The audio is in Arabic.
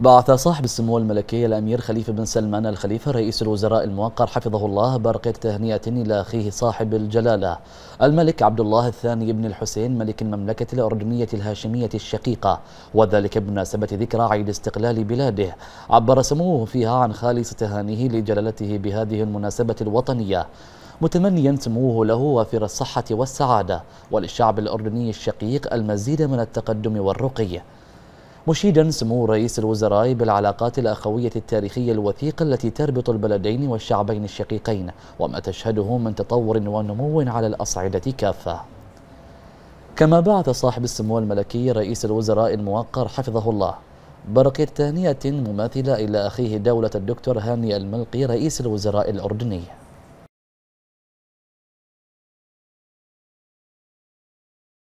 بعث صاحب السمو الملكي الأمير خليفة بن سلمان الخليفة رئيس الوزراء الموقر حفظه الله برقه تهنئة إلى أخيه صاحب الجلالة الملك عبد الله الثاني بن الحسين ملك المملكة الأردنية الهاشمية الشقيقة وذلك بمناسبة ذكرى عيد استقلال بلاده عبر سموه فيها عن خالص تهانيه لجلالته بهذه المناسبة الوطنية متمنيا سموه له وافر الصحة والسعادة وللشعب الأردني الشقيق المزيد من التقدم والرقي مشيدا سمو رئيس الوزراء بالعلاقات الأخوية التاريخية الوثيقة التي تربط البلدين والشعبين الشقيقين وما تشهده من تطور ونمو على الأصعدة كافة كما بعث صاحب السمو الملكي رئيس الوزراء الموقر حفظه الله برقية تهنئة مماثلة إلى أخيه دولة الدكتور هاني الملقي رئيس الوزراء الأردني